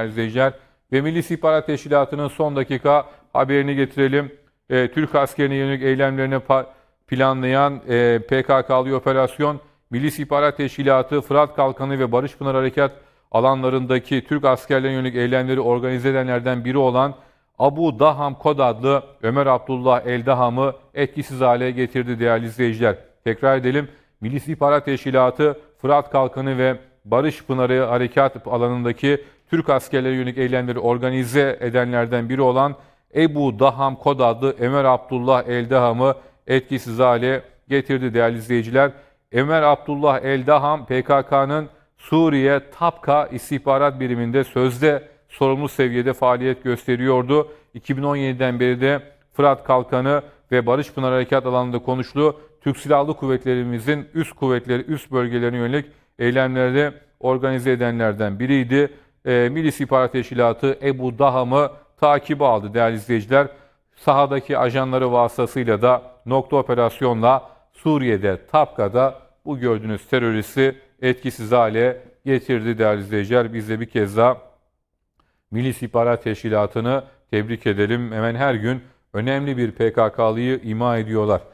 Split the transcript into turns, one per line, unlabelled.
izleyiciler ve Milli İstihbarat Teşkilatı'nın son dakika haberini getirelim. E, Türk askerine yönelik eylemlerini planlayan e, PKK'lı operasyon Milli İstihbarat Teşkilatı Fırat Kalkanı ve Barış Pınar Harekat alanlarındaki Türk askerlerine yönelik eylemleri organize edenlerden biri olan Abu Daham Kod adlı Ömer Abdullah Eldaham'ı etkisiz hale getirdi değerli izleyiciler. Tekrar edelim. Milli İstihbarat Teşkilatı Fırat Kalkanı ve Barış Pınarı Harekat alanındaki Türk askerlere yönelik eylemleri organize edenlerden biri olan Ebu Daham kod adlı Ömer Abdullah Eldaham'ı etkisiz hale getirdi değerli izleyiciler. Ömer Abdullah Eldaham PKK'nın Suriye Tapka istihbarat biriminde sözde sorumlu seviyede faaliyet gösteriyordu. 2017'den beri de Fırat Kalkanı ve Barış Pınar Harekat alanında konuşlu Türk Silahlı Kuvvetlerimizin üst kuvvetleri, üst bölgelerine yönelik eylemlerde organize edenlerden biriydi e, Milli İstihbarat Teşkilatı Ebu Daham'ı takibi aldı değerli izleyiciler. Sahadaki ajanları vasıtasıyla da nokta operasyonla Suriye'de, Tapka'da bu gördüğünüz teröristi etkisiz hale getirdi değerli izleyiciler. Biz de bir kez daha Milli İstihbarat Teşkilatı'nı tebrik edelim. Hemen her gün önemli bir PKK'lıyı ima ediyorlar.